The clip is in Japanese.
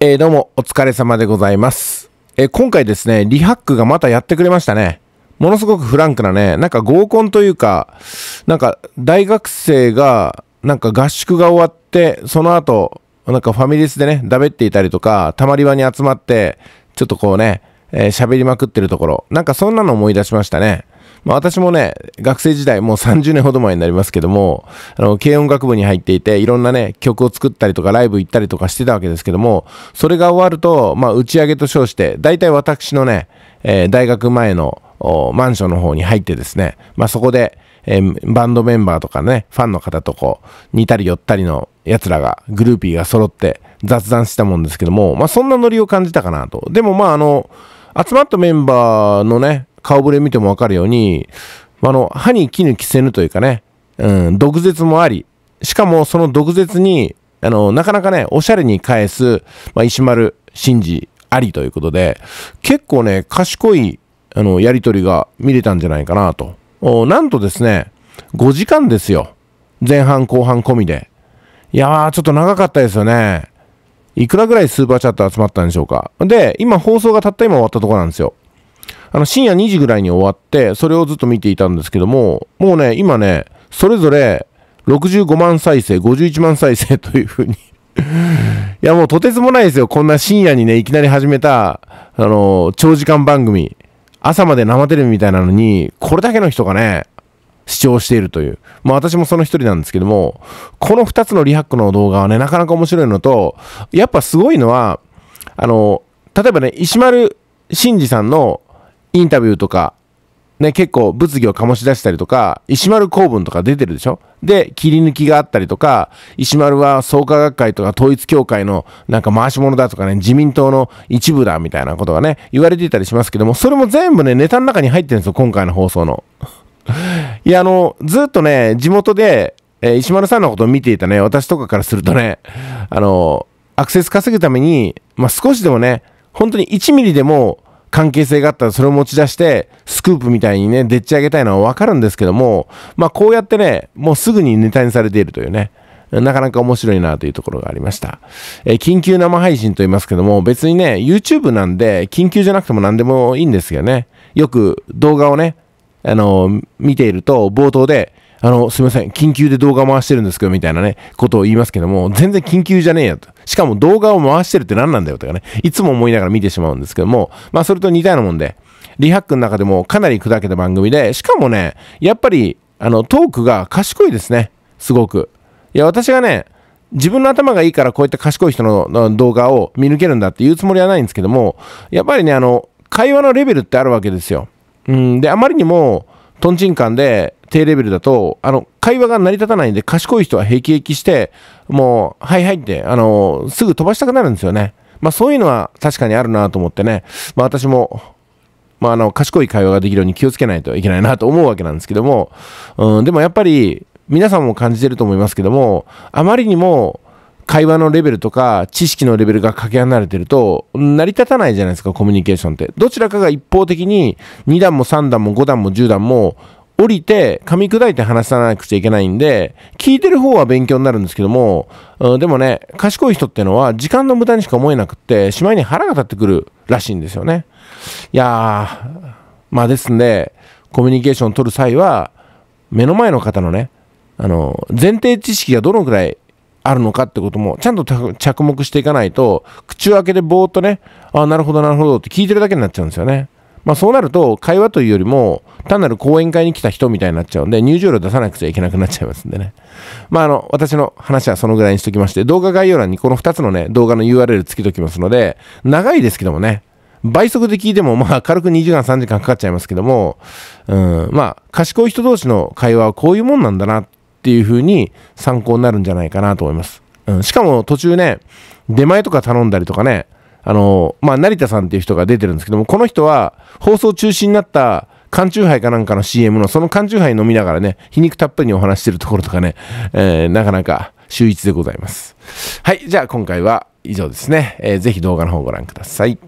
えー、どうもお疲れ様でございます。えー、今回ですね、リハックがまたやってくれましたね。ものすごくフランクなね、なんか合コンというか、なんか大学生が、なんか合宿が終わって、その後、なんかファミレスでね、ダべっていたりとか、たまり場に集まって、ちょっとこうね、喋、えー、りまくってるところ、なんかそんなの思い出しましたね。まあ、私もね、学生時代、もう30年ほど前になりますけども、あの、軽音楽部に入っていて、いろんなね、曲を作ったりとか、ライブ行ったりとかしてたわけですけども、それが終わると、まあ、打ち上げと称して、大体私のね、えー、大学前の、マンションの方に入ってですね、まあ、そこで、えー、バンドメンバーとかね、ファンの方とこう、似たり寄ったりの奴らが、グルーピーが揃って雑談したもんですけども、まあ、そんなノリを感じたかなと。でもまあ、あの、集まったメンバーのね、顔ぶれ見てもわかるように、あの、歯に衣着せぬというかね、うん、毒舌もあり、しかもその毒舌に、あの、なかなかね、おしゃれに返す、まあ、石丸真二ありということで、結構ね、賢い、あの、やりとりが見れたんじゃないかなと。なんとですね、5時間ですよ。前半後半込みで。いやー、ちょっと長かったですよね。いくらぐらいスーパーチャット集まったんでしょうか。で、今放送がたった今終わったところなんですよ。あの深夜2時ぐらいに終わって、それをずっと見ていたんですけども、もうね、今ね、それぞれ65万再生、51万再生 というふうにいやもうとてつもないですよ。こんな深夜にね、いきなり始めた、あのー、長時間番組。朝まで生テレビみたいなのに、これだけの人がね、視聴しているという。まあ私もその一人なんですけども、この二つのリハックの動画はね、なかなか面白いのと、やっぱすごいのは、あのー、例えばね、石丸慎二さんのインタビューとか、ね、結構物議を醸し出したりとか、石丸公文とか出てるでしょで、切り抜きがあったりとか、石丸は創価学会とか統一協会のなんか回し者だとかね、自民党の一部だみたいなことがね、言われていたりしますけども、それも全部ね、ネタの中に入ってるんですよ、今回の放送の。いや、あの、ずっとね、地元で、えー、石丸さんのことを見ていたね、私とかからするとね、あの、アクセス稼ぐために、まあ、少しでもね、本当に1ミリでも、関係性があったらそれを持ち出して、スクープみたいにね、でっち上げたいのはわかるんですけども、まあこうやってね、もうすぐにネタにされているというね。なかなか面白いなというところがありました。えー、緊急生配信と言いますけども、別にね、YouTube なんで、緊急じゃなくても何でもいいんですよね。よく動画をね、あの、見ていると、冒頭で、あの、すいません、緊急で動画回してるんですけど、みたいなね、ことを言いますけども、全然緊急じゃねえよと。しかも動画を回してるって何なんだよとかね、いつも思いながら見てしまうんですけども、まあそれと似たようなもんで、リハックの中でもかなり砕けた番組で、しかもね、やっぱり、あの、トークが賢いですね。すごく。いや、私がね、自分の頭がいいからこういった賢い人の動画を見抜けるんだって言うつもりはないんですけども、やっぱりね、あの、会話のレベルってあるわけですよ。うん、で、あまりにも、とんちんンで、低レベルだと、あの、会話が成り立たないんで、賢い人は平気平気して、もう、はいはいって、あの、すぐ飛ばしたくなるんですよね。まあそういうのは確かにあるなと思ってね、まあ私も、まああの、賢い会話ができるように気をつけないといけないなと思うわけなんですけども、うん、でもやっぱり、皆さんも感じてると思いますけども、あまりにも、会話のレベルとか知識のレベルがかけ離れてると成り立たないじゃないですかコミュニケーションってどちらかが一方的に2段も3段も5段も10段も降りて噛み砕いて話さなくちゃいけないんで、聞いてる方は勉強になるんですけども、うん、でもね、賢い人ってのは時間の無駄にしか思えなくって、しまいに腹が立ってくるらしいんですよね。いやー、まあですんで、コミュニケーションを取る際は、目の前の方のね、あの、前提知識がどのくらいあるのかってことも、ちゃんと着目していかないと、口を開けてぼーっとね、ああ、なるほど、なるほどって聞いてるだけになっちゃうんですよね。まあ、そうなると会話というよりも単なる講演会に来た人みたいになっちゃうんで入場料出さなくちゃいけなくなっちゃいますんでね。まああの私の話はそのぐらいにしときまして動画概要欄にこの2つのね動画の URL つけておきますので長いですけどもね倍速で聞いてもまあ軽く2時間3時間かかっちゃいますけどもうんまあ賢い人同士の会話はこういうもんなんだなっていう風に参考になるんじゃないかなと思います。うん、しかも途中ね出前とか頼んだりとかねあの、まあ、成田さんっていう人が出てるんですけども、この人は放送中止になった缶中杯かなんかの CM の、その缶中杯飲みながらね、皮肉たっぷりにお話してるところとかね、えー、なかなか秀逸でございます。はい、じゃあ今回は以上ですね。えー、ぜひ動画の方ご覧ください。